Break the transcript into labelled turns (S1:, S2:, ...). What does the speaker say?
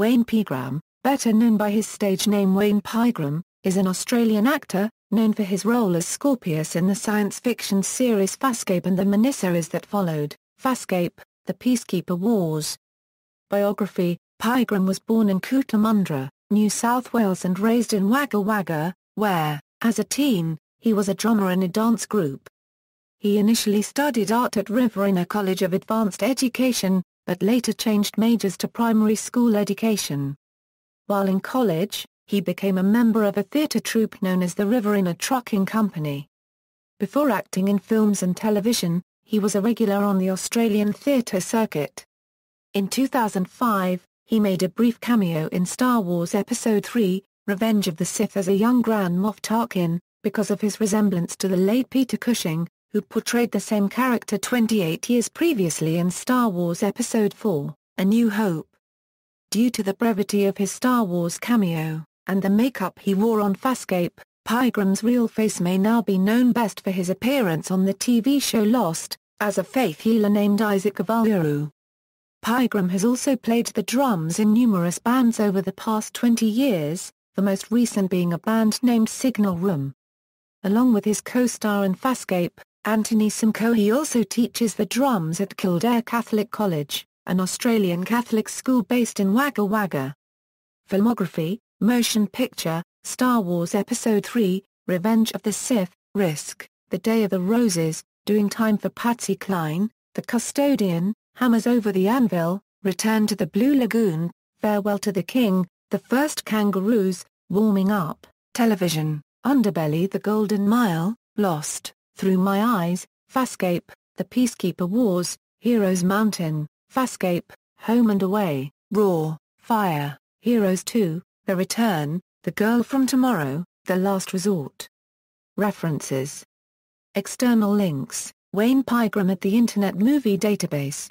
S1: Wayne Pegram, better known by his stage name Wayne Pygram, is an Australian actor, known for his role as Scorpius in the science fiction series Farscape and the miniseries that followed, Farscape, The Peacekeeper Wars. Biography Pygram was born in Cootamundra, New South Wales and raised in Wagga Wagga, where, as a teen, he was a drummer in a dance group. He initially studied art at Riverina College of Advanced Education, but later changed majors to primary school education. While in college, he became a member of a theatre troupe known as the Riverina Trucking Company. Before acting in films and television, he was a regular on the Australian theatre circuit. In 2005, he made a brief cameo in Star Wars Episode III, Revenge of the Sith as a young Grand Moff Tarkin, because of his resemblance to the late Peter Cushing, who portrayed the same character 28 years previously in Star Wars Episode IV, A New Hope. Due to the brevity of his Star Wars cameo, and the makeup he wore on Fascape, Pygram's real face may now be known best for his appearance on the TV show Lost, as a faith healer named Isaac Avaluru. Pygram has also played the drums in numerous bands over the past 20 years, the most recent being a band named Signal Room. Along with his co-star in Fascape, Anthony Simcoe also teaches the drums at Kildare Catholic College, an Australian Catholic school based in Wagga Wagga. Filmography, Motion Picture, Star Wars Episode Three: Revenge of the Sith, Risk, The Day of the Roses, Doing Time for Patsy Cline, The Custodian, Hammers Over the Anvil, Return to the Blue Lagoon, Farewell to the King, The First Kangaroos, Warming Up, Television, Underbelly The Golden Mile, Lost, through My Eyes, Fascape, The Peacekeeper Wars, Heroes Mountain, Fascape, Home and Away, Raw, Fire, Heroes 2, The Return, The Girl from Tomorrow, The Last Resort. References. External links, Wayne Pygram at the Internet Movie Database,